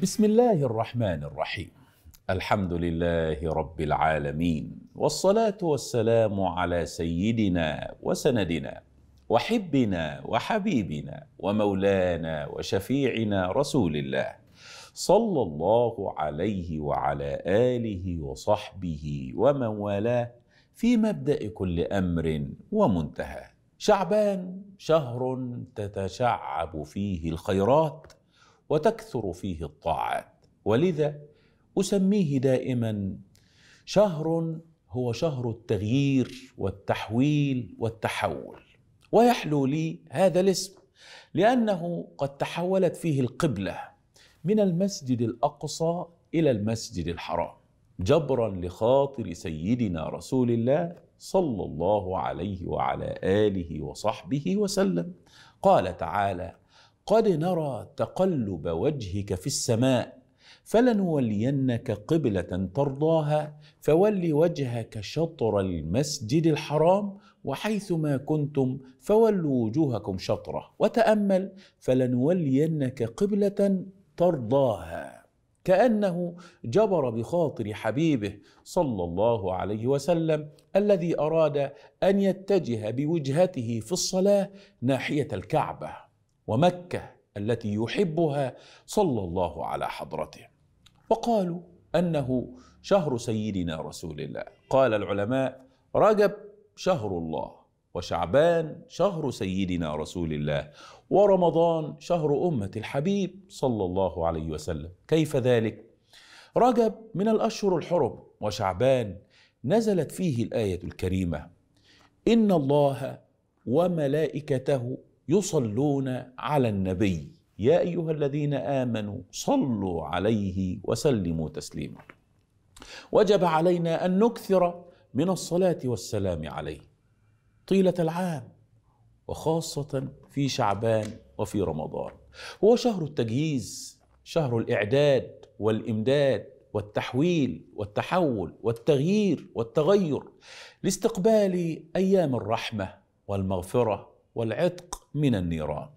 بسم الله الرحمن الرحيم الحمد لله رب العالمين والصلاه والسلام على سيدنا وسندنا وحبنا وحبيبنا ومولانا وشفيعنا رسول الله صلى الله عليه وعلى اله وصحبه ومن والاه في مبدا كل امر ومنتهى شعبان شهر تتشعب فيه الخيرات وتكثر فيه الطاعات ولذا اسميه دائما شهر هو شهر التغيير والتحويل والتحول ويحلو لي هذا الاسم لانه قد تحولت فيه القبله من المسجد الاقصى الى المسجد الحرام جبرا لخاطر سيدنا رسول الله صلى الله عليه وعلى اله وصحبه وسلم قال تعالى قد نرى تقلب وجهك في السماء فلنولينك قبله ترضاها فول وجهك شطر المسجد الحرام وحيثما كنتم فولوا وجوهكم شطره وتامل فلنولينك قبله ترضاها كانه جبر بخاطر حبيبه صلى الله عليه وسلم الذي اراد ان يتجه بوجهته في الصلاه ناحيه الكعبه ومكة التي يحبها صلى الله على حضرته وقالوا أنه شهر سيدنا رسول الله قال العلماء رجب شهر الله وشعبان شهر سيدنا رسول الله ورمضان شهر أمة الحبيب صلى الله عليه وسلم كيف ذلك؟ رجب من الأشهر الحرم وشعبان نزلت فيه الآية الكريمة إن الله وملائكته يصلون على النبي يا ايها الذين امنوا صلوا عليه وسلموا تسليما وجب علينا ان نكثر من الصلاه والسلام عليه طيله العام وخاصه في شعبان وفي رمضان هو شهر التجهيز شهر الاعداد والامداد والتحويل والتحول والتغيير والتغير لاستقبال ايام الرحمه والمغفره والعتق من النيران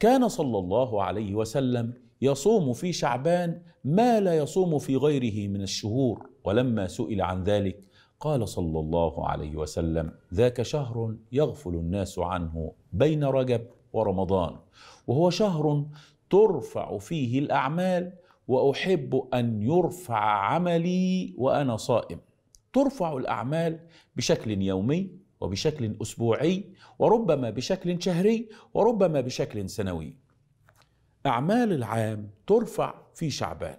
كان صلى الله عليه وسلم يصوم في شعبان ما لا يصوم في غيره من الشهور ولما سئل عن ذلك قال صلى الله عليه وسلم ذاك شهر يغفل الناس عنه بين رجب ورمضان وهو شهر ترفع فيه الاعمال واحب ان يرفع عملي وانا صائم ترفع الاعمال بشكل يومي وبشكل اسبوعي وربما بشكل شهري وربما بشكل سنوي. اعمال العام ترفع في شعبان.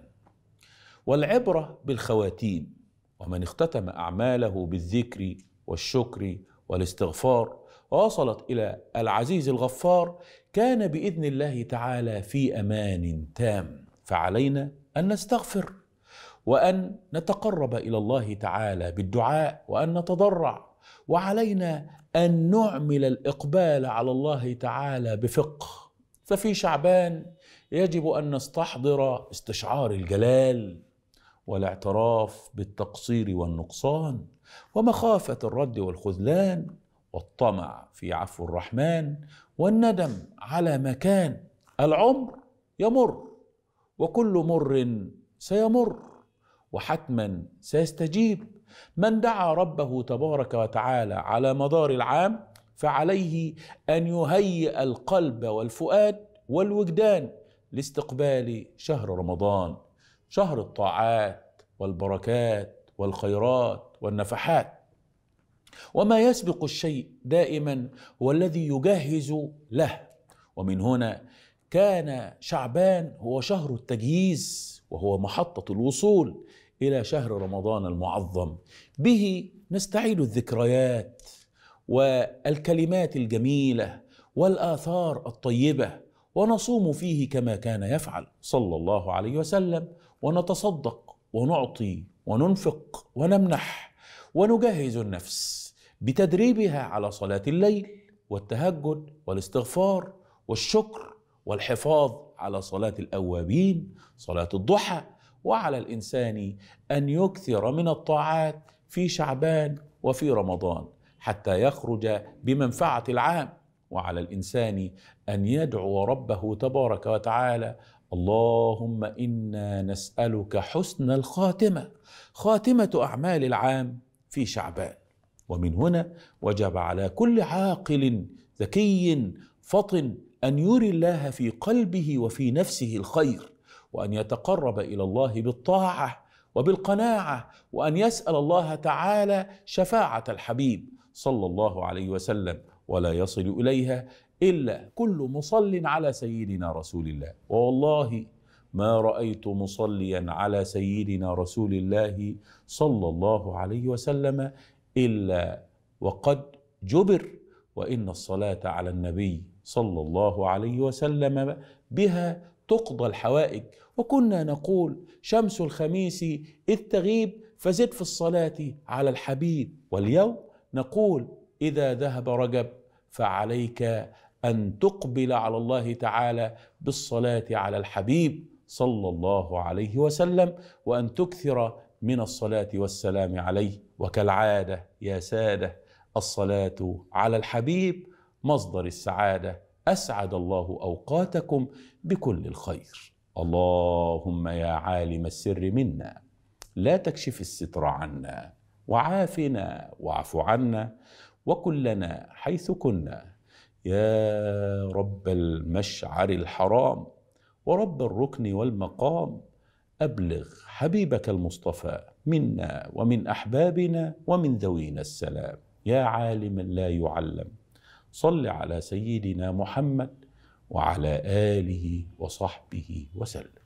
والعبره بالخواتيم ومن اختتم اعماله بالذكر والشكر والاستغفار ووصلت الى العزيز الغفار كان باذن الله تعالى في امان تام فعلينا ان نستغفر وان نتقرب الى الله تعالى بالدعاء وان نتضرع وعلينا ان نعمل الاقبال على الله تعالى بفقه ففي شعبان يجب ان نستحضر استشعار الجلال والاعتراف بالتقصير والنقصان ومخافه الرد والخذلان والطمع في عفو الرحمن والندم على ما كان العمر يمر وكل مر سيمر وحتما سيستجيب من دعا ربه تبارك وتعالى على مدار العام فعليه ان يهيئ القلب والفؤاد والوجدان لاستقبال شهر رمضان شهر الطاعات والبركات والخيرات والنفحات وما يسبق الشيء دائما هو الذي يجهز له ومن هنا كان شعبان هو شهر التجهيز وهو محطة الوصول إلى شهر رمضان المعظم به نستعيد الذكريات والكلمات الجميلة والآثار الطيبة ونصوم فيه كما كان يفعل صلى الله عليه وسلم ونتصدق ونعطي وننفق ونمنح ونجهز النفس بتدريبها على صلاة الليل والتهجد والاستغفار والشكر والحفاظ على صلاة الأوابين صلاة الضحى وعلى الإنسان أن يكثر من الطاعات في شعبان وفي رمضان حتى يخرج بمنفعة العام وعلى الإنسان أن يدعو ربه تبارك وتعالى اللهم إنا نسألك حسن الخاتمة خاتمة أعمال العام في شعبان ومن هنا وجب على كل عاقل ذكي فطن ان يري الله في قلبه وفي نفسه الخير وان يتقرب الى الله بالطاعه وبالقناعه وان يسال الله تعالى شفاعه الحبيب صلى الله عليه وسلم ولا يصل اليها الا كل مصل على سيدنا رسول الله والله ما رايت مصليا على سيدنا رسول الله صلى الله عليه وسلم الا وقد جبر وان الصلاه على النبي صلى الله عليه وسلم بها تقضى الحوائج وكنا نقول شمس الخميس إذ تغيب فزد في الصلاة على الحبيب واليوم نقول إذا ذهب رجب فعليك أن تقبل على الله تعالى بالصلاة على الحبيب صلى الله عليه وسلم وأن تكثر من الصلاة والسلام عليه وكالعادة يا سادة الصلاة على الحبيب مصدر السعاده اسعد الله اوقاتكم بكل الخير اللهم يا عالم السر منا لا تكشف الستر عنا وعافنا واعف عنا وكلنا حيث كنا يا رب المشعر الحرام ورب الركن والمقام ابلغ حبيبك المصطفى منا ومن احبابنا ومن ذوينا السلام يا عالما لا يعلم صل على سيدنا محمد وعلى اله وصحبه وسلم